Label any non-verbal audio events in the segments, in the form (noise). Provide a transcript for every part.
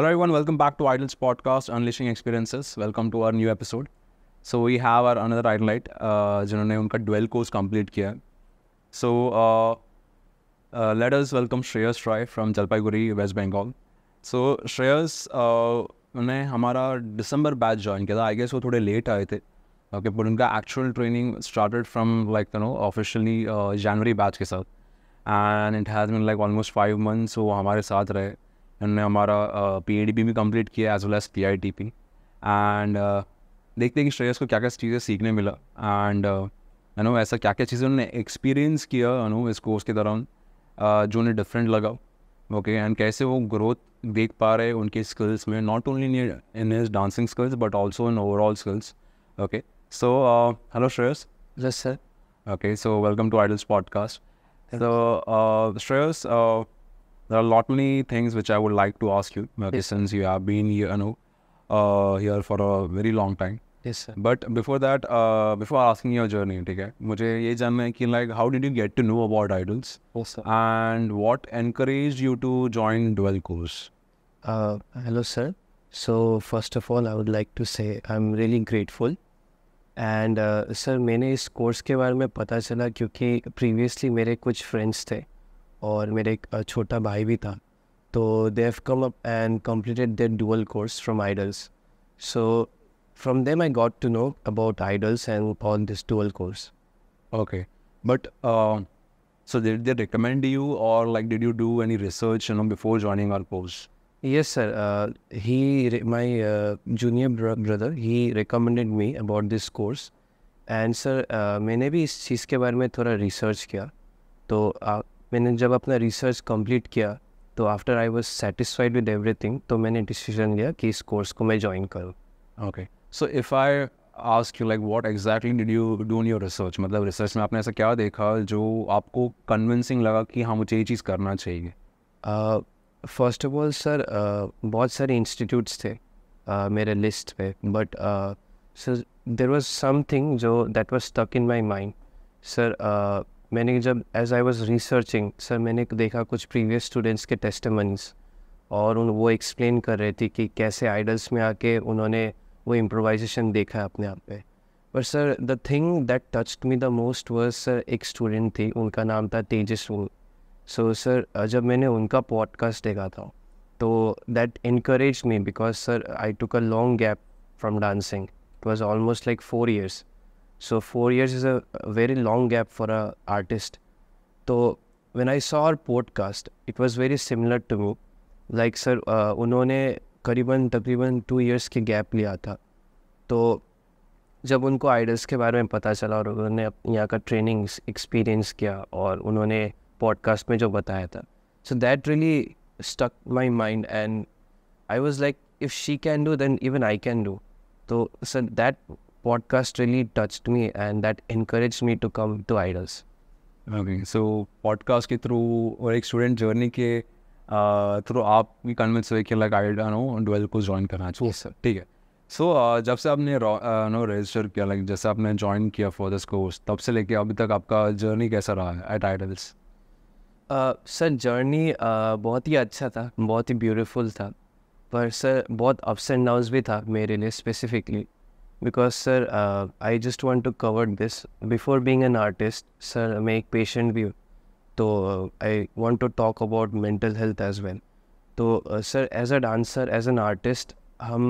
Hello, everyone. Welcome back to Idol's podcast, Unleashing Experiences. Welcome to our new episode. So we have our another idolite, uh, जिन्होंने उनका dwell course complete किया so let us welcome Shreyas Trai from Jalpaiguri West Bengal so Shreyas उन्हें हमारा दिसंबर batch join किया था I guess वो थोड़े late आए थे ओके बट उनका actual training started from like you know officially जनवरी बैच के साथ and it has been like almost five months वो हमारे साथ रहे हमने हमारा पी ए डी पी भी कम्प्लीट किया as well as P I T P and देखते हैं कि श्रेयस को क्या क्या चीज़ें सीखने मिला एंड है नो ऐसा क्या क्या चीज़ें उन्होंने एक्सपीरियंस किया यू नो इस कोर्स के दौरान जो उन्हें डिफरेंट लगा ओके एंड कैसे वो ग्रोथ देख पा रहे उनके स्किल्स में not only in his dancing skills but also in overall skills okay so hello Shreyas yes sir okay so welcome to Idols podcast Shreyas there are a lot many things which I would like to ask you uh, yes. since you have been you know uh, here for a very long time. Yes, sir. But before that, uh, before asking your journey, okay, है मुझे ये जानना है कि like how did you get to know about idols? sir. And what encouraged you to join Dual Course? Uh, hello, sir. So first of all, I would like to say I'm really grateful. And uh, sir, मैंने इस course के बारे में पता चला क्योंकि previously मेरे कुछ थे और मेरा एक छोटा भाई भी था तो they've come up and completed their dual course from Idols so from them I got to know about Idols and on this dual course okay but so did they recommend you और like did you do any research no before joining our course yes sir he my junior brother he recommended me about this course and sir मैंने भी इस चीज़ के बारे में थोड़ा research किया तो मैंने जब अपना रिसर्च कंप्लीट किया तो after I was satisfied with everything तो मैंने डिसीजन लिया कि इस कोर्स को मैं ज्वाइन करूँ okay so if I ask you like what exactly did you do in your research मतलब रिसर्च में आपने ऐसा क्या देखा जो आपको कन्विंसिंग लगा कि हाँ मुझे ये चीज़ करना चाहिए फर्स्ट ऑफ ऑल सर बहुत सारे इंस्टीट्यूट्स थे uh, मेरे लिस्ट पे but sir there was something जो that was stuck in my mind sir मैंने जब as I was researching sir मैंने देखा कुछ प्रीवियस स्टूडेंट्स के टेस्टमनीस और उन वो एक्सप्लेन कर रहे थे कि कैसे आइडल्स में आके उन्होंने वो इम्प्रोवाइजेशन देखा अपने आप पे पर sir the thing that touched me the most was sir एक स्टूडेंट थी उनका नाम था तेजस वो सो सर जब मैंने उनका पॉडकास्ट देखा था तो that encouraged me because sir I took a long gap from dancing it was almost like four years so four years is a very long gap for a artist तो when I saw our podcast it was very similar to me like sir उन्होंने करीबन तकरीबन two years के gap लिया था तो जब उनको आइडल्स के बारे में पता चला और उन्होंने यहाँ का ट्रेनिंग एक्सपीरियंस किया और उन्होंने पॉडकास्ट में जो बताया था so that really stuck my mind and I was like if she can do then even I can do तो sir that podcast really touched me and that encouraged me to come to Idols. Okay, so podcast के through और एक student journey के through आप भी convince हुए कि like I know twelve को ज्वाइन करना चाहिए सर ठीक है सो जब से आपने नो रजिस्टर किया लाइक जैसे आपने ज्वाइन किया फॉर दिस कोर्स तब से लेके अभी तक आपका जर्नी कैसा रहा है एट आइडल्स सर जर्नी बहुत ही अच्छा था बहुत ही ब्यूटिफुल था पर सर बहुत अप्स एंड डाउन्स भी था मेरे लिए specifically because sir uh, i just want to cover this before being an artist sir मैं एक patient भी हूँ तो I want to talk about mental health as well तो sir as a dancer as an artist हम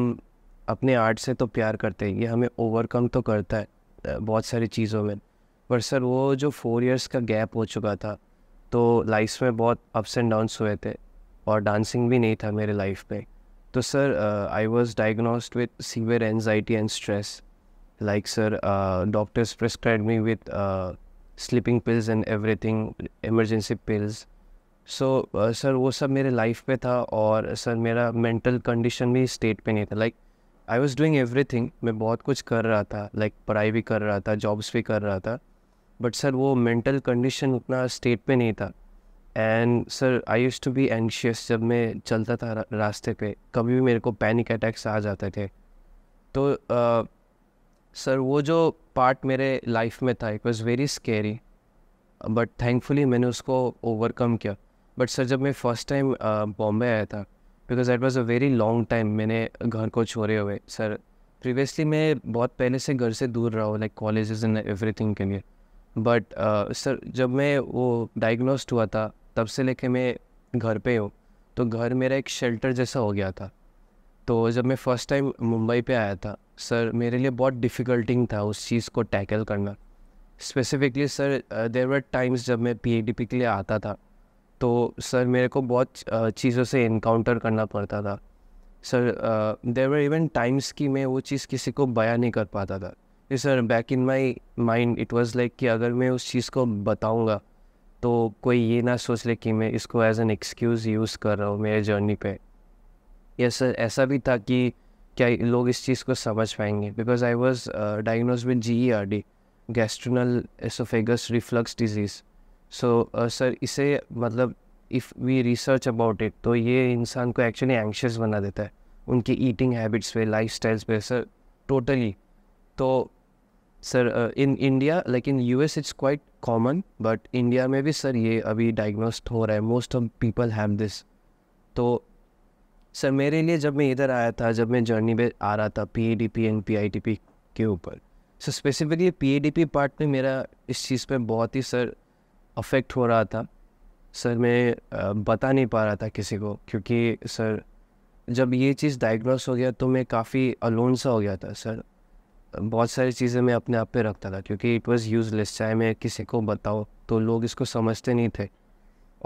अपने art से तो प्यार करते हैं ये हमें ओवरकम तो करता है uh, बहुत सारी चीज़ों में पर सर वो जो फोर इयर्स का गैप हो चुका था तो लाइफ में बहुत अप्स एंड डाउन्स हुए थे और डांसिंग भी नहीं था मेरे लाइफ में तो sir I was diagnosed with severe anxiety and stress like sir doctors prescribe me with sleeping pills and everything emergency pills so sir वो सब मेरे लाइफ पे था और सर मेरा मेंटल कंडीशन भी स्टेट पे नहीं था like I was doing everything मैं बहुत कुछ कर रहा था लाइक like, पढ़ाई भी कर रहा था जॉब्स भी कर रहा था बट सर वो मेंटल कंडीशन उतना स्टेट पे नहीं था and sir I used to be anxious जब मैं चलता था रास्ते पे कभी भी मेरे को पैनिक अटैक्स आ जाते थे तो uh, सर वो जो पार्ट मेरे लाइफ में था it was very scary but thankfully मैंने उसको ओवरकम किया बट सर जब मैं फ़र्स्ट टाइम बॉम्बे आया था because that was a very long time मैंने घर को छोड़े हुए सर प्रीवियसली मैं बहुत पहले से घर से दूर रहा हूँ like college and everything के लिए बट सर जब मैं वो डायग्नोस्ड हुआ था तब से लेके मैं घर पे हूँ तो घर मेरा एक शेल्टर जैसा हो गया था तो जब मैं फ़र्स्ट टाइम मुंबई पे आया था सर मेरे लिए बहुत डिफ़िकल्टिंग था उस चीज़ को टैकल करना specifically sir there were times जब मैं पी पी के लिए आता था तो सर मेरे को बहुत uh, चीज़ों से इनकाउंटर करना पड़ता था sir there were even times कि मैं वो चीज़ किसी को बयां नहीं कर पाता था sir back in my mind it was like कि अगर मैं उस चीज़ को बताऊँगा तो कोई ये ना सोच ले कि मैं इसको एज एन एक्सक्यूज़ यूज़ कर रहा हूँ मेरे जर्नी पे ये सर ऐसा भी था कि क्या लोग इस चीज़ को समझ पाएंगे because I was diagnose with G E R D gastroesophageal reflux disease so sir इसे मतलब if we research about it तो ये इंसान को एक्चुअली एंक्शस बना देता है उनकी ईटिंग हैबिट्स पे लाइफ स्टाइल्स पे सर टोटली तो sir in India like in S it's quite common but India में भी सर ये अभी डायग्नोज हो रहा है most of people have this तो सर मेरे लिए जब मैं इधर आया था जब मैं जर्नी पे आ रहा था P A D P and P I T P के ऊपर sir specifically P A D P part में मेरा इस चीज़ पे बहुत ही सर अफेक्ट हो रहा था सर मैं बता नहीं पा रहा था किसी को क्योंकि सर जब ये चीज़ डायग्नोस हो गया तो मैं काफ़ी अलोन सा हो गया था सर बहुत सारी चीज़ें मैं अपने आप पे रखता था क्योंकि इट वाज़ यूज़लेस चाहे मैं किसी को बताओ तो लोग इसको समझते नहीं थे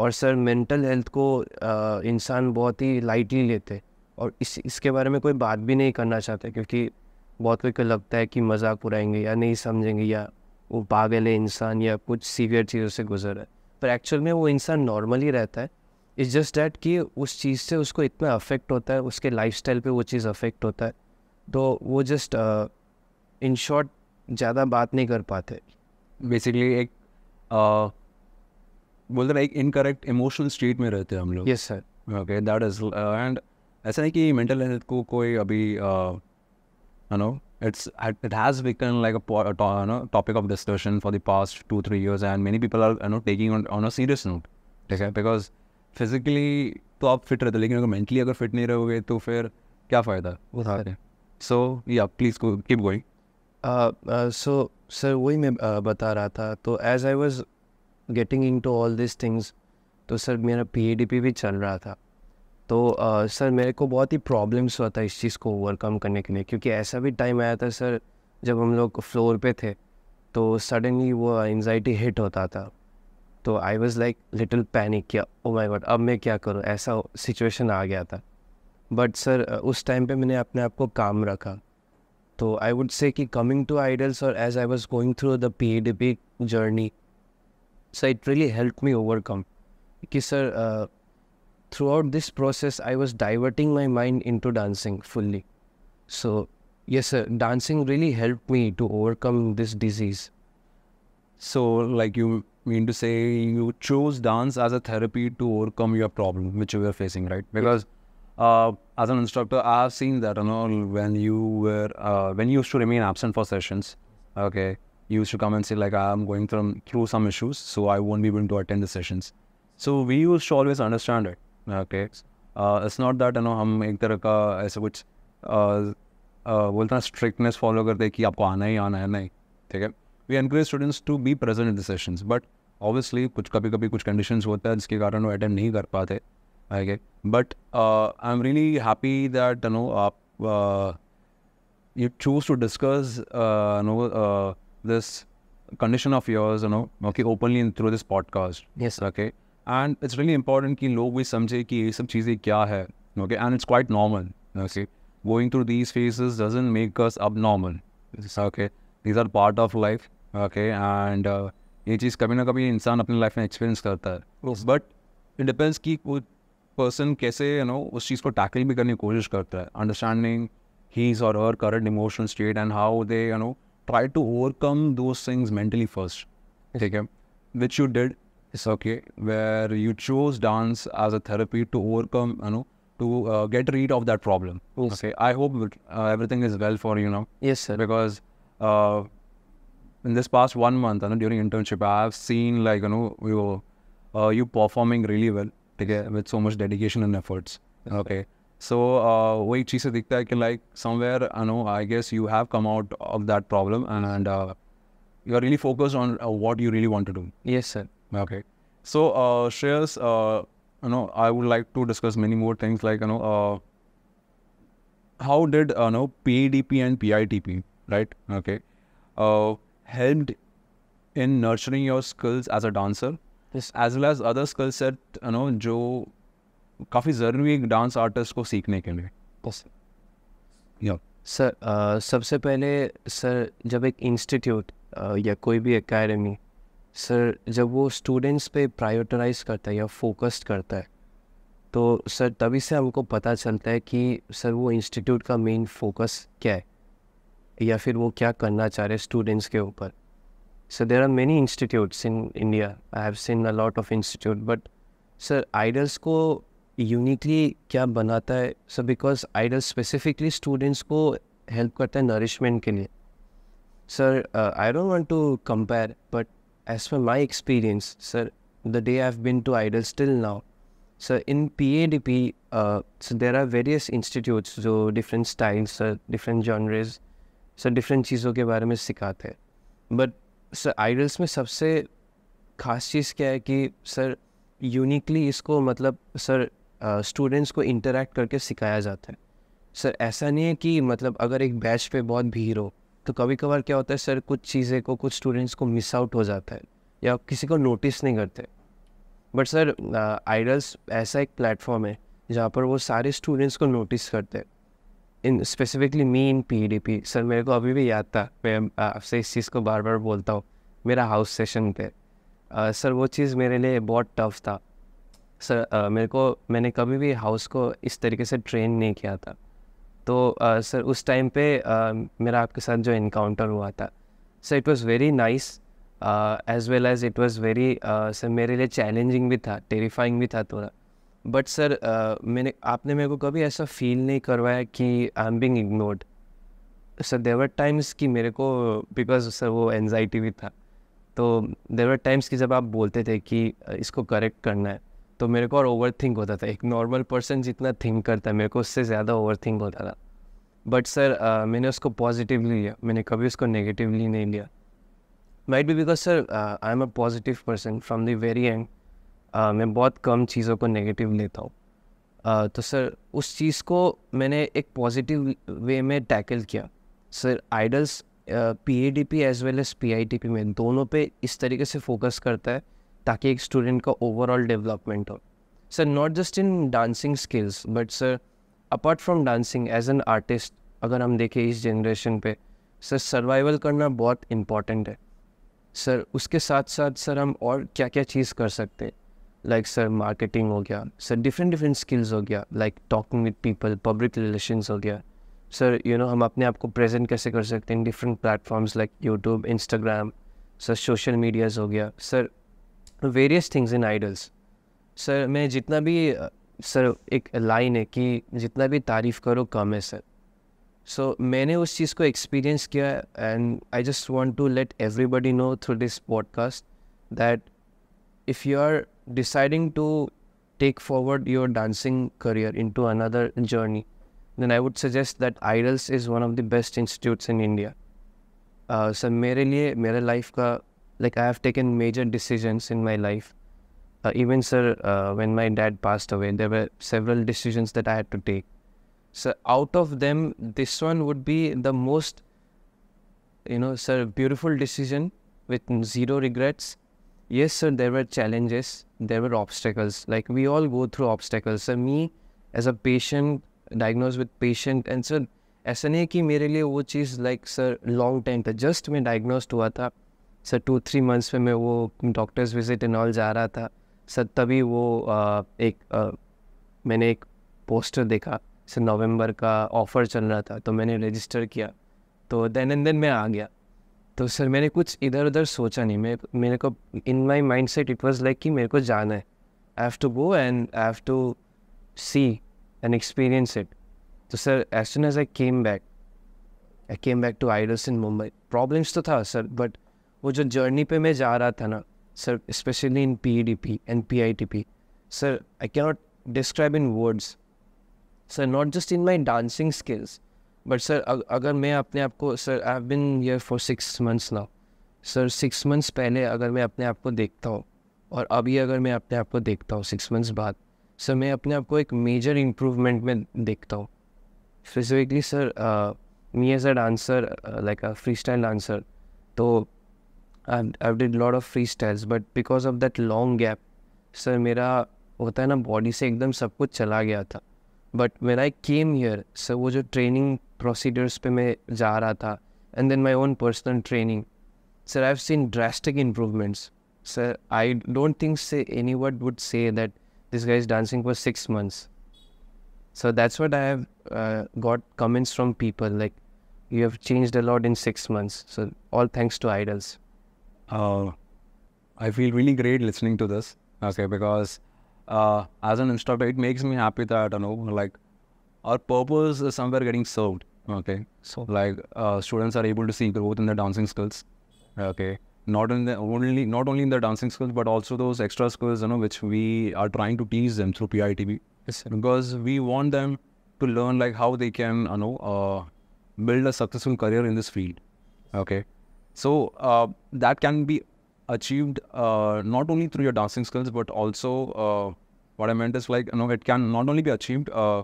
और सर मेंटल हेल्थ को इंसान बहुत ही लाइटली लेते और इस इसके बारे में कोई बात भी नहीं करना चाहते क्योंकि बहुत कोई को लगता है कि मजाक उड़ाएंगे या नहीं समझेंगे या वो पागल है इंसान या कुछ सीवियर चीज़ों से गुजर है पर एक्चुअल में वो इंसान नॉर्मल ही रहता है इट्स जस्ट डैट कि उस चीज़ से उसको इतना अफेक्ट होता है उसके लाइफ पे वो चीज़ अफेक्ट होता है तो वो जस्ट इन शॉर्ट ज़्यादा बात नहीं कर पाते बेसिकली एक बोलते ना एक इनकरेक्ट इमोशनल स्टेट में रहते हैं हम लोग yes sir okay that is and ऐसा नहीं कि मेंटल हेल्थ को कोई अभी no it's it has become like topic of discussion for the past two three years and many people are now taking on a serious note ठीक है because physically तो आप फिट रहते लेकिन अगर मेंटली अगर फिट नहीं रहोगे तो फिर क्या फ़ायदा वो सारे so yeah please keep going so sir वही मैं uh, बता रहा था तो as I was getting into all this things तो सर मेरा पी भी चल रहा था तो uh, सर मेरे को बहुत ही प्रॉब्लम्स हुआ था इस चीज़ को ओवरकम करने के लिए क्योंकि ऐसा भी टाइम आया था सर जब हम लोग फ्लोर पे थे तो सडनली वो एनजाइटी हिट होता था तो I was like little panic किया ओ माई गॉड अब मैं क्या करूँ ऐसा सिचुएशन आ गया था बट सर उस टाइम पे मैंने अपने आप को काम रखा तो आई वुड से कि कमिंग टू आइडल्स और as I was going through the P D P journey so it really help me overcome कि sir throughout this process I was diverting my mind into dancing fully so yes sir dancing really helped me to overcome this disease so like you mean to say you chose dance as a therapy to overcome your problem which you were facing right because uh, as an instructor, I've seen that and all when you were uh, when you used to remain absent for sessions. Okay, you used to come and say like I'm going through through some issues, so I won't be able to attend the sessions. So we used to always understand it. Okay, uh, it's not that you know हम एक तरह का ऐसे कुछ बोलते हैं strictness follow करते कि आपको आना ही आना है नहीं ठीक है we encourage students to be present in the sessions but obviously कुछ कभी कभी कुछ कंडीशंस होता है जिसके कारण वो अटेंड नहीं कर पाते okay but uh, i'm really happy that you know uh, you choose to discuss uh, you know uh, this condition of yours you know okay openly and through this podcast yes okay and it's really important ki log bhi samjhe ki ye sab cheeze kya hai okay and it's quite normal okay going through these phases doesn't make us abnormal okay these are part of life okay and uh, ये चीज़ कभी ना कभी इंसान अपनी life में experience करता है but it depends कि पर्सन कैसे यू नो उस चीज़ को टैकल भी करने की कोशिश करता है अंडरस्टैंडिंग हीज और हर current emotional state and how they you know try to overcome those things mentally first ठीक है which you did it's okay were you chose dance as a therapy to overcome you know to uh, get rid of that problem. Yes. Okay, I hope uh, everything is well for you now. Yes, sir. Because uh, in this past one month, you know, during internship, I have seen like you know you you performing really well. with so much dedication and efforts. Okay. So uh I can like somewhere I know I guess you have come out of that problem and, uh, you are really focused on uh, what you really want to do. Yes, sir. Okay. So uh Shreyas, uh you know, I would like to discuss many more things like you know uh how did uh, you uh, know PADP and PITP, right? Okay. Uh helped in nurturing your skills as a dancer as well as other skill set no जो काफ़ी ज़रूरी है dance artist को सीखने के लिए sir uh, सबसे पहले सर जब एक इंस्टीट्यूट uh, या कोई भी एकेडमी सर जब वो स्टूडेंट्स पे प्रायोरिटाइज करता है या फोकस्ड करता है तो सर तभी से हमको पता चलता है कि सर वो इंस्टीट्यूट का मेन फोकस क्या है या फिर वो क्या करना चाह रहे स्टूडेंट्स के ऊपर So there are many institutes in India. I have seen a lot of institute, but sir Idols को यूनिकली क्या बनाता है sir because Idols specifically students को हेल्प करता है नरिशमेंट के लिए sir I don't want to compare but as per my experience sir the day I have been to Idols till now sir in P A D P sir there are various institutes जो different styles sir different genres sir different चीज़ों के बारे में सिखाते हैं but sir idols में सबसे खास चीज़ क्या है कि सर यूनिकली इसको मतलब सर स्टूडेंट्स को इंटरेक्ट करके सिखाया जाता है सर ऐसा नहीं है कि मतलब अगर एक बैच पे बहुत भीड़ हो तो कभी कभार क्या होता है सर कुछ चीज़ें को कुछ स्टूडेंट्स को मिस आउट हो जाता है या किसी को नोटिस नहीं करते बट सर आइडल्स ऐसा एक प्लेटफॉर्म है जहाँ पर वो सारे स्टूडेंट्स को नोटिस करते हैं in specifically me in P D P sir मेरे को अभी भी याद था मैं आपसे इस चीज़ को बार बार बोलता हूँ मेरा हाउस सेशन पे आ, सर वो चीज़ मेरे लिए बहुत टफ था सर आ, मेरे को मैंने कभी भी हाउस को इस तरीके से ट्रेन नहीं किया था तो आ, सर उस टाइम पे मेरा आपके साथ जो इनकाउंटर हुआ था sir it was very nice as well as it was very sir मेरे लिए चैलेंजिंग भी था टेरीफाइंग भी था थोड़ा बट सर uh, मैंने आपने मेरे को कभी ऐसा फील नहीं करवाया कि I am being ignored sir there were times कि मेरे को बिकॉज सर वो एनजाइटी भी था तो देवर टाइम्स कि जब आप बोलते थे कि इसको करेक्ट करना है तो मेरे को और ओवर थिंक होता था एक नॉर्मल पर्सन जितना थिंक करता है मेरे को उससे ज़्यादा ओवर थिंक होता था बट सर uh, मैंने उसको पॉजिटिवली लिया मैंने कभी उसको नेगेटिवली नहीं लिया might be because sir I am a positive person from the very end मैं बहुत कम चीज़ों को नेगेटिव लेता हूँ तो सर उस चीज़ को मैंने एक पॉजिटिव वे में टैकल किया sir Idols P A D P as well as P I T P में दोनों पे इस तरीके से फोकस करता है ताकि एक स्टूडेंट का ओवरऑल डेवलपमेंट हो sir not just in dancing skills but sir apart from dancing as an artist अगर हम देखें इस जनरेशन पे सर सर्वाइवल करना बहुत इम्पॉर्टेंट है सर उसके साथ साथ सर हम और क्या क्या चीज़ कर सकते हैं लाइक सर मार्केटिंग हो गया सर डिफरेंट डिफरेंट स्किल्स हो गया like talking with people public relations हो गया सर यू नो हम अपने आप को प्रेजेंट कैसे कर सकते हैं different platforms like YouTube Instagram sir social medias हो गया sir various things in Idols sir मैं जितना भी सर एक लाइन है कि जितना भी तारीफ़ करो कम है सर सो so, मैंने उस चीज़ को एक्सपीरियंस किया and I just want to let everybody know through this podcast that if you are deciding to take forward your dancing career into another journey, then I would suggest that IDLS is one of the best institutes in India. Uh, so मेरे लिए life ka, like I have taken major decisions in my life. Uh, even sir, uh, when my dad passed away, there were several decisions that I had to take. So out of them, this one would be the most, you know, sir, beautiful decision with zero regrets yes sir there were challenges there were obstacles like we all go through obstacles so me as a patient diagnosed with patient and sir ऐसा नहीं है कि मेरे लिए वो चीज़ like sir long time था just मैं डायग्नोस्ड हुआ था सर टू थ्री मंथ्स में मैं वो डॉक्टर्स विजिट इन ऑल जा रहा था सर तभी वो आ, एक आ, मैंने एक पोस्टर देखा सर नवंबर का ऑफ़र चल रहा था तो मैंने रजिस्टर किया तो देन एंड देन मैं आ गया तो सर मैंने कुछ इधर उधर सोचा नहीं मैं मेरे को in my mindset it was like कि मेरे को जाना है I have to go and I have to see and experience it तो sir as soon as I came back I came back to Idols in Mumbai problems तो था sir but वो जो जर्नी पे मैं जा रहा था ना sir specially in P D P and P I T P sir I cannot describe in words sir not just in my dancing skills but sir अगर मैं अपने आप को sir I have been here for six months now sir six months पहले अगर मैं अपने आप को देखता हूँ और अभी अगर मैं अपने आप को देखता हूँ सिक्स मंथ्स बाद सर मैं अपने आप को एक मेजर इम्प्रूवमेंट में देखता हूँ specifically sir me as a dancer like a freestyle dancer तो I did lot of freestyles but because of that long gap sir मेरा होता है ना बॉडी से एकदम सब कुछ चला गया था but when I came here sir वो जो ट्रेनिंग Procedures. पे मैं जा रहा था and then my own personal training sir I have seen drastic improvements sir I don't think say any what would say that this guy is dancing for six months. So that's what I have uh, got comments from people like, you have changed a lot in six months. So all thanks to idols. Uh, I feel really great listening to this. Okay, because uh, as an instructor, it makes me happy that you know, like, our purpose is somewhere getting served. Okay. So like uh, students are able to see growth in their dancing skills. Okay. Not in the only not only in their dancing skills, but also those extra skills, you know, which we are trying to teach them through PITB. Yes, sir. Because we want them to learn like how they can, you know, uh, build a successful career in this field. Okay. So uh, that can be achieved uh, not only through your dancing skills, but also uh, what I meant is like you know it can not only be achieved uh,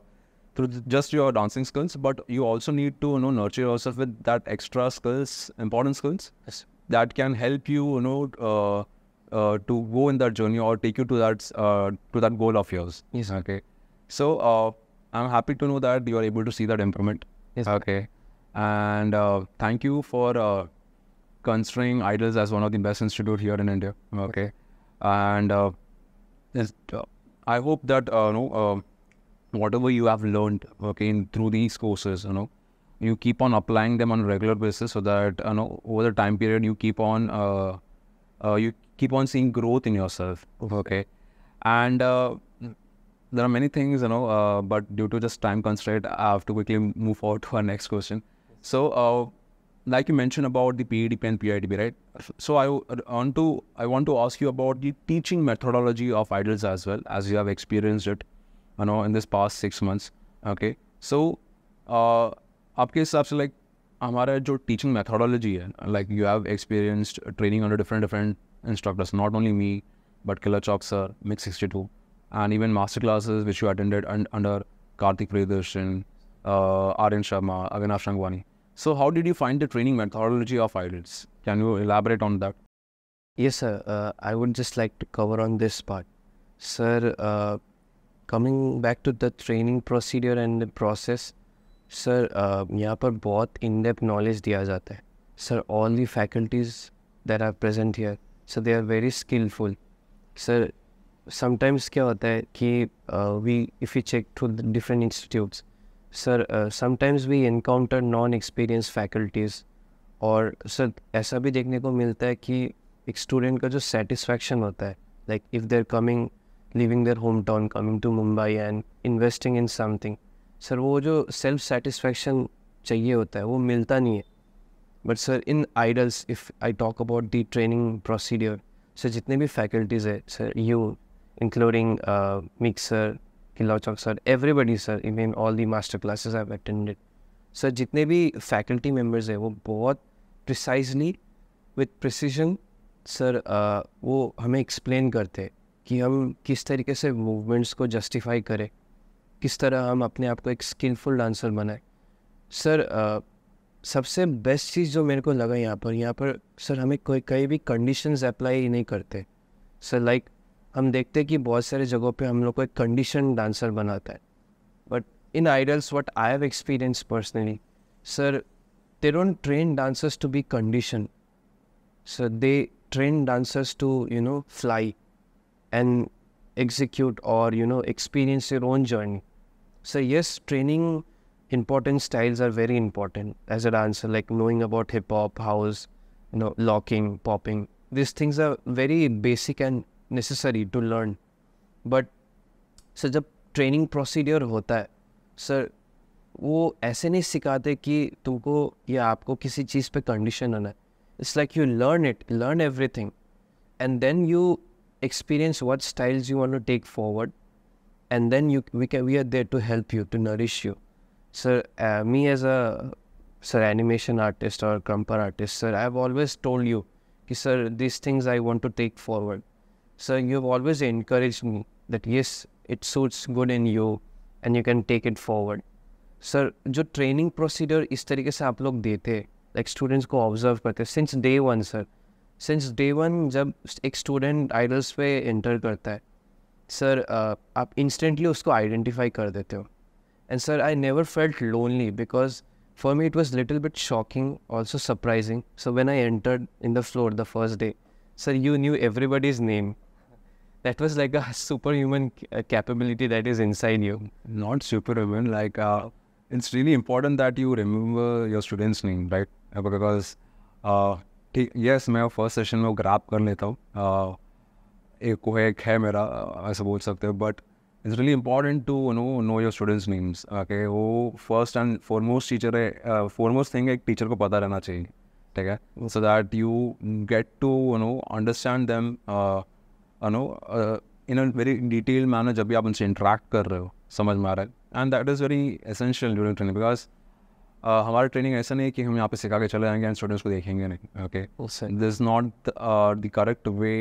through just your dancing skills, but you also need to you know nurture yourself with that extra skills, important skills yes. that can help you you know uh, uh, to go in that journey or take you to that uh, to that goal of yours. Yes. Okay. So uh, I'm happy to know that you are able to see that improvement. Yes. Okay. And uh, thank you for uh, considering Idols as one of the best institute here in India. Okay. And I hope that uh, you know whatever you have learned okay in, through these courses you know you keep on applying them on a regular basis so that you know over the time period you keep on uh, uh, you keep on seeing growth in yourself okay and uh, there are many things you know uh, but due to just time constraint i have to quickly move forward (laughs) to our next question so uh, like you mentioned about the PEDP and PIDB, right? So I want to I want to ask you about the teaching methodology of idols as well, as you have experienced it you know in this past six months okay so uh, आपके हिसाब से like, हमारा जो teaching methodology है like you have experienced training under different different instructors not only me but killer चौक sir mix sixty two and even master classes which you attended under Kartik Priyadarshan Aryan Sharma Avinash Rangwani So, how did you find the training methodology of idols? Can you elaborate on that? Yes, sir. Uh, I would just like to cover on this part. Sir, uh, coming back to the training procedure and the process sir यहाँ पर बहुत in depth knowledge दिया जाता है sir all the faculties that are present here sir they are very skilful sir sometimes क्या होता है कि we if you check to different institutes sir sometimes we encounter non experience faculties और sir ऐसा भी देखने को मिलता है कि एक स्टूडेंट का जो सेटिस्फैक्शन होता है like if there coming living there hometown coming to Mumbai and investing in something sir वो जो सेल्फ सेटिस्फ़ैक्शन चाहिए होता है वो मिलता नहीं है but sir in Idols if I talk about the training procedure sir जितने भी फैकल्टीज़ है सर यू इंक्लूडिंग मिक्सर किला चौक sir everybody sir in mean all the master classes I attended sir जितने भी फैकल्टी मेम्बर्स हैं वो बहुत प्रिसाइजली विथ प्रिसीजन सर वो हमें एक्सप्लेन करते कि हम किस तरीके से मूवमेंट्स को जस्टिफाई करें किस तरह हम अपने आप को एक स्किलफुल डांसर बनाए सर आ, सबसे बेस्ट चीज़ जो मेरे को लगा यहाँ पर यहाँ पर सर हमें कोई कई भी कंडीशंस अप्लाई नहीं करते सर लाइक हम देखते कि बहुत सारे जगहों पे हम लोग को एक कंडीशन डांसर बनाता है but in Idols what I have experience personally sir they don't train dancers to be condition sir they train dancers to you know fly and execute or you know experience your own journey so yes training important styles are very important as a dancer like knowing about hip hop house you know locking popping these things are very basic and necessary to learn But sir जब training procedure होता है sir, वो ऐसे नहीं सिखाते कि तुमको या आपको किसी चीज़ पे कंडीशन आना है it's like you learn it learn every and then you experience what styles you want to take forward and then you we can we are there to help you to nourish you sir uh, me as a sir animation artist or crumper artist sir i've always told you ki, sir these things i want to take forward sir you've always encouraged me that yes it suits good in you and you can take it forward Sir, the training procedure is तरीके से आप लोग देते like students को observe करते since day one since day one जब एक student idols पे इंटर करता है सर आप इंस्टेंटली उसको आइडेंटिफाई कर देते हो and sir I never felt lonely because for me it was little bit shocking also surprising so when I entered in the floor the first day sir you knew everybody's name that was like a superhuman uh, capability that is inside you. Not superhuman, like uh, it's really important that you remember your students' name, right? Because uh, ठीक yes मैं first session में ग्राप कर लेता हूँ एक वो एक है मेरा ऐसा बोल सकते हो but it's really important to know know your students names okay वो फर्स्ट एंड फॉरमोस्ट टीचर है फॉरमोस्ट थिंग एक टीचर को पता रहना चाहिए ठीक है so that you get to you know understand them you know in a very detail manner जब भी आप उनसे इंटरेक्ट कर रहे हो समझ में आ रहा है and that is very essential during training because Uh, हमारा ट्रेनिंग ऐसा नहीं है कि हम यहाँ पे सिखा के चले जाएंगे एंड स्टूडेंट्स को देखेंगे नहीं okay this not the correct way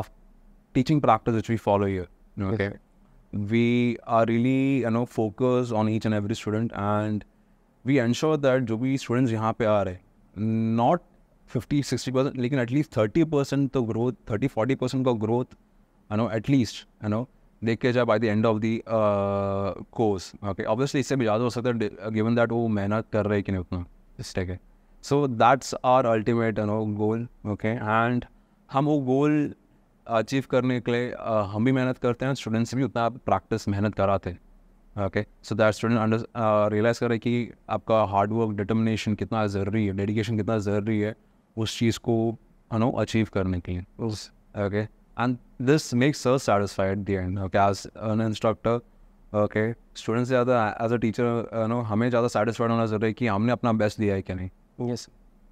of teaching practice which we follow yeah okay we are really you know focus on each and every student and we ensure that जो भी students यहाँ पे आ रहे not fifty sixty percent लेकिन at least thirty percent तो growth thirty forty percent का growth you know at least you know देख के जब I the end of the course okay obviously इससे भी ज़्यादा हो सकता है गिवन दैट uh, वो मेहनत कर रहे कि नहीं उतना इस टेक है so that's our ultimate no goal okay and हम वो गोल अचीव करने के लिए uh, हम भी मेहनत करते हैं स्टूडेंट्स भी उतना प्रैक्टिस मेहनत कराते हैं okay so that student under realise करें कि आपका हार्डवर्क डिटर्मिनेशन कितना ज़रूरी है डेडिकेशन कितना ज़रूरी है उस चीज़ को नो अचीव करने के लिए उस okay And this makes us satisfied at the end. Okay, as an instructor, okay, students ज़्यादा as a teacher, you know, हमें ज़्यादा satisfied होना ज़रूरी है कि हमने अपना best दिया है क्या नहीं. Yes.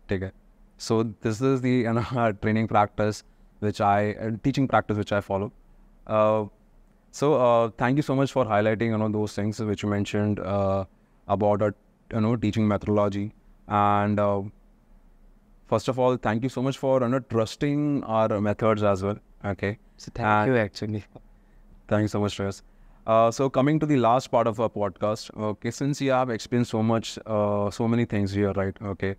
ठीक है. So this is the you know, (laughs) training practice which I teaching practice which I follow. Uh, so uh, thank you so much for highlighting you know those things which you mentioned uh, about our you know teaching methodology and uh, first of all thank you so much for you know trusting our methods as well. Okay. So thank uh, you actually. Thanks so much, Shreyas. Uh, so coming to the last part of our podcast, okay, since you have experienced so much, uh, so many things here, right? Okay,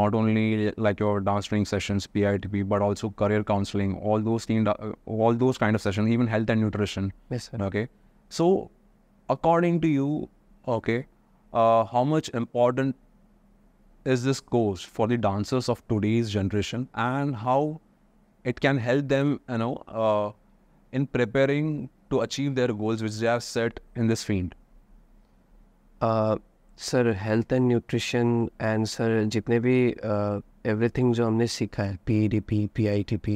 not only like your dance training sessions, PITP, but also career counseling, all those kind, all those kind of sessions, even health and nutrition. Yes. Sir. Okay. So, according to you, okay, uh, how much important is this course for the dancers of today's generation, and how it can help them, you know, uh, in preparing to achieve their goals which they have set in this field? Uh, sir health and nutrition and sir जितने भी everything जो हमने सीखा है P D P P I T P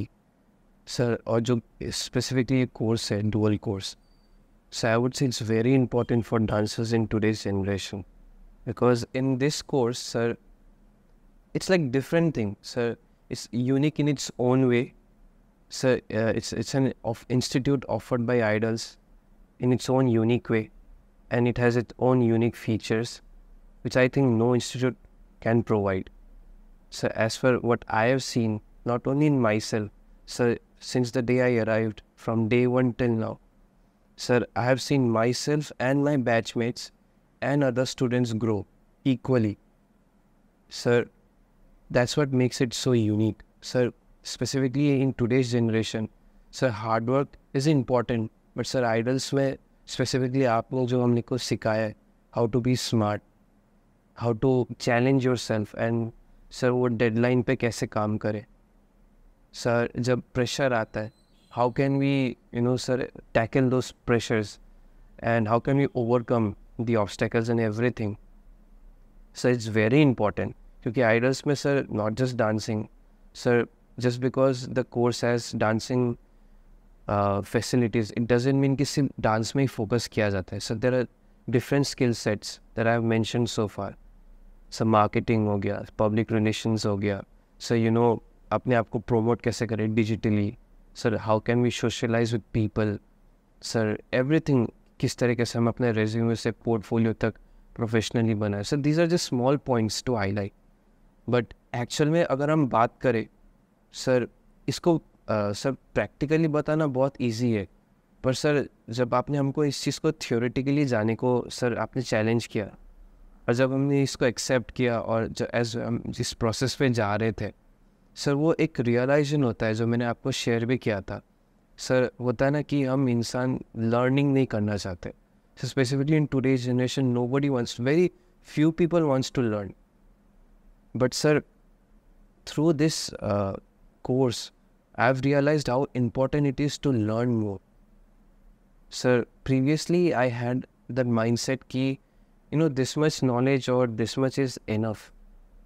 sir और जो specifically ये course है dual course sir I would say it's very important for dancers in today's generation because in this course sir it's like different thing sir is unique in its own way. So uh, it's it's an of institute offered by idols in its own unique way, and it has its own unique features, which I think no institute can provide. So as for what I have seen, not only in myself, sir, since the day I arrived, from day one till now, sir, I have seen myself and my batchmates and other students grow equally. Sir, that's what makes it so unique. Sir, specifically in today's generation, sir, hard work is important. But sir, idols were specifically sikaya how to be smart, how to challenge yourself and sir what deadline pe kaise kaam kare. Sir, jab pressure aata hai, how can we, you know, sir, tackle those pressures and how can we overcome the obstacles and everything? Sir, it's very important. क्योंकि Idols में sir not just dancing sir just because the course has dancing facilities it doesn't mean कि सिर्फ dance में ही focus किया जाता है sir there are different skill sets there I mention so far sir marketing हो गया पब्लिक रिलेशन हो गया सर यू नो अपने आप को प्रोमोट कैसे करें digitally sir how can we socialise with people sir everything किस तरीके से हम अपने रेज्यूमे से पोर्टफोलियो तक प्रोफेशनली बनाए sir these are just small points to highlight but actual में अगर हम बात करें सर इसको आ, सर प्रैक्टिकली बताना बहुत इजी है पर सर जब आपने हमको इस चीज़ को थियोरेटिकली जाने को सर आपने चैलेंज किया और जब हमने इसको एक्सेप्ट किया और जो एज हम जिस प्रोसेस पे जा रहे थे सर वो एक रियलाइजेशन होता है जो मैंने आपको शेयर भी किया था सर होता है ना कि हम इंसान लर्निंग नहीं करना चाहते sir specifically in today's generation nobody wants very few people wants to learn But, sir, through this uh, course, I've realized how important it is to learn more. Sir, previously I had the mindset key, you know, this much knowledge or this much is enough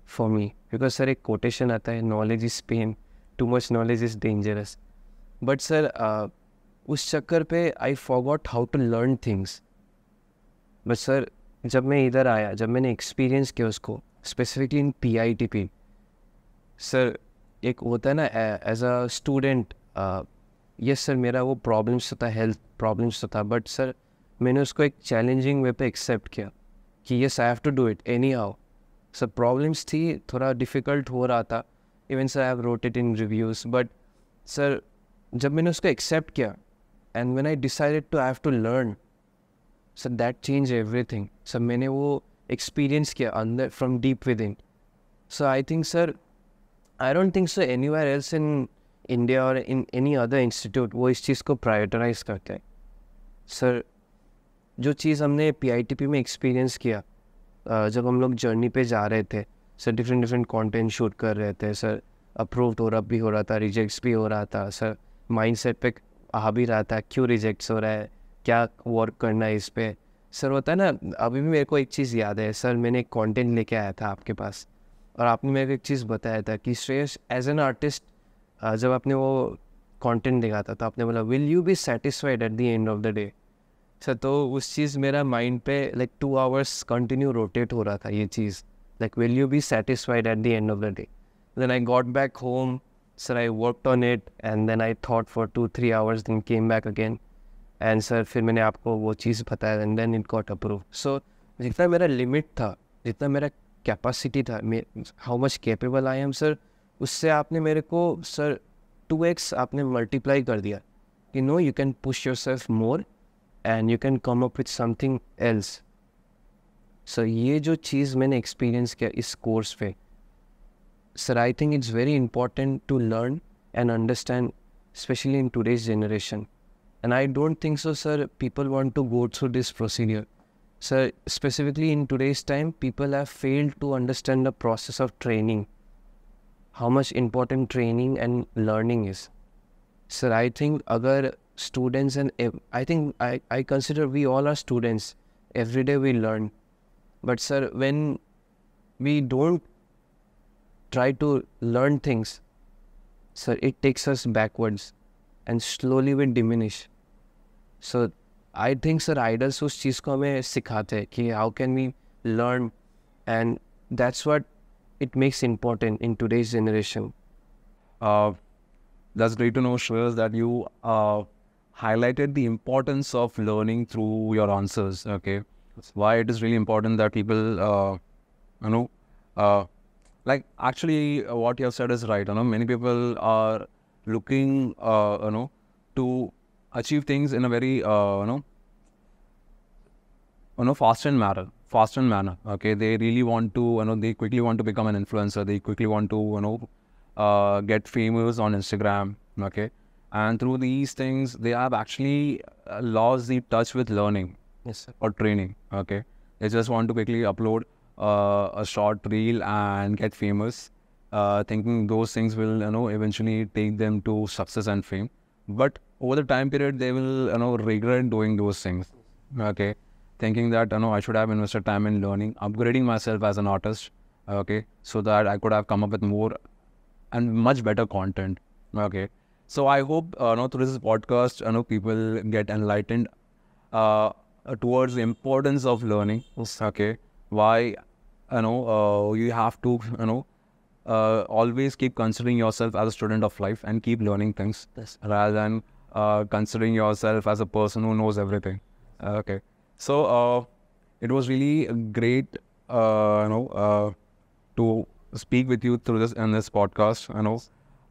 for me. Because, sir, a quotation aata hai, knowledge is pain, too much knowledge is dangerous. But, sir, uh, उस चक्कर पे I forgot how to learn things but sir जब मैं इधर आया जब मैंने experience किया उसको specifically in P I T P sir एक होता है ना as a student yes sir मेरा वो प्रॉब्लम्स तो था हेल्थ प्रॉब्लम्स तो था बट सर मैंने उसको एक चैलेंजिंग वे पे एक्सेप्ट किया कि yes I have to do it anyhow sir problems थी थोड़ा डिफ़िकल्ट हो रहा था even sir I have wrote it in reviews but sir जब मैंने उसको एक्सेप्ट किया and when I decided to have to learn sir that change everything sir मैंने वो एक्सपीरियंस किया अंदर from deep within so I think sir I don't think so anywhere else in India और in any other institute वो इस चीज़ को prioritise करते हैं सर जो चीज़ हमने पी आई टी पी में एक्सपीरियंस किया जब हम लोग जर्नी पे जा रहे थे sir different different content shoot कर रहे थे सर अप्रूव्ड और रहा भी हो रहा था रिजेक्ट्स भी हो रहा था सर माइंड सेट पर आ भी रहा था क्यों रिजेक्ट्स हो रहा है क्या वर्क करना है इस पर सर होता है ना अभी भी मेरे को एक चीज़ याद है सर मैंने एक कॉन्टेंट लेके आया था आपके पास और आपने मेरे को एक चीज़ बताया था कि श्रेयस एज एन आर्टिस्ट जब आपने वो कंटेंट देखा था तो आपने बोला will you be satisfied at the end of the day sir तो उस चीज़ मेरा माइंड पे like two hours continue rotate हो रहा था ये चीज़ like will you be satisfied at the end of the day then I got back home sir I work on it and then I thought for two three hours then came back again and sir फिर मैंने आपको वो चीज़ बताया and then it got approve सो जितना मेरा limit था जितना मेरा कैपेसिटी था how much capable I am sir उससे आपने मेरे को सर टू एक्स आपने मल्टीप्लाई कर दिया कि no you can push yourself more and you can come up with something else sir ये जो चीज़ मैंने एक्सपीरियंस किया इस कोर्स पे sir I think it's very important to learn and understand specially in today's generation And I don't think so, sir, people want to go through this procedure. Sir, specifically in today's time, people have failed to understand the process of training, how much important training and learning is. Sir, I think other students and I think I, I consider we all are students. Every day we learn. But, sir, when we don't try to learn things, sir, it takes us backwards. And slowly will diminish so I think sir Idols उस चीज़ को हमें सिखाते हैं कि how can we learn and that's what it makes important in today's generation that's great to know, sir, that you uh, highlighted the importance of learning through your answers. Okay, why it is really important that people, uh, you know, uh, like actually uh, what you have said is right. You know, many people are looking, uh, you know, to achieve things in a very, uh, you know, you know, fast and manner, fast and manner. Okay, they really want to, you know, they quickly want to become an influencer. They quickly want to, you know, uh, get famous on Instagram. Okay, and through these things, they have actually uh, lost the touch with learning. Yes, sir. Or training. Okay, they just want to quickly upload uh, a short reel and get famous uh, thinking those things will you know eventually take them to success and fame. But over the time period, they will you know regret doing those things. Okay, thinking that you know I should have invested time in learning, upgrading myself as an artist. Okay, so that I could have come up with more and much better content. Okay, so I hope uh, you know through this podcast, you know people get enlightened. Uh, towards the importance of learning. Okay, why you know uh, you have to you know uh, always keep considering yourself as a student of life and keep learning things yes. rather than uh, considering yourself as a person who knows everything. Uh, okay. So uh, it was really great, uh, you know, uh, to speak with you through this in this podcast. You know,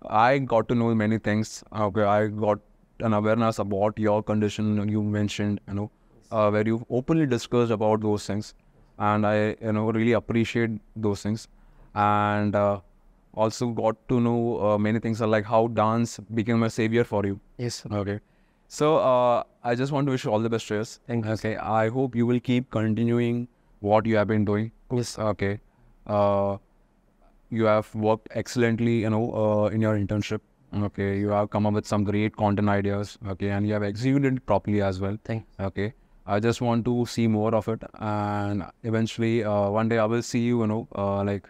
I got to know many things. Okay, I got an awareness about your condition you mentioned. You know, uh, where you openly discussed about those things, and I you know really appreciate those things. And uh, also got to know uh, many things like how dance became a savior for you. Yes. Okay. So uh, I just want to wish you all the best, Shreyas. Thank you. Okay. I hope you will keep continuing what you have been doing. Yes. Okay. Uh, you have worked excellently, you know, uh, in your internship. Okay. You have come up with some great content ideas. Okay. And you have executed properly as well. Thank you. Okay. I just want to see more of it. And eventually, uh, one day I will see you, you know, uh, like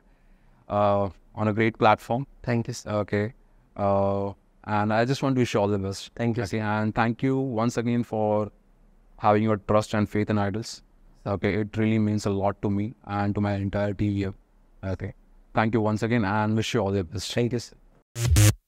on a great platform. Thank you. Sir. Okay. Uh, and I just want to wish you all the best. Thank you. Okay. And thank you once again for having your trust and faith in idols. Okay. It really means a lot to me and to my entire team here. Okay. Thank you once again and wish you all the best. Thank you. Sir.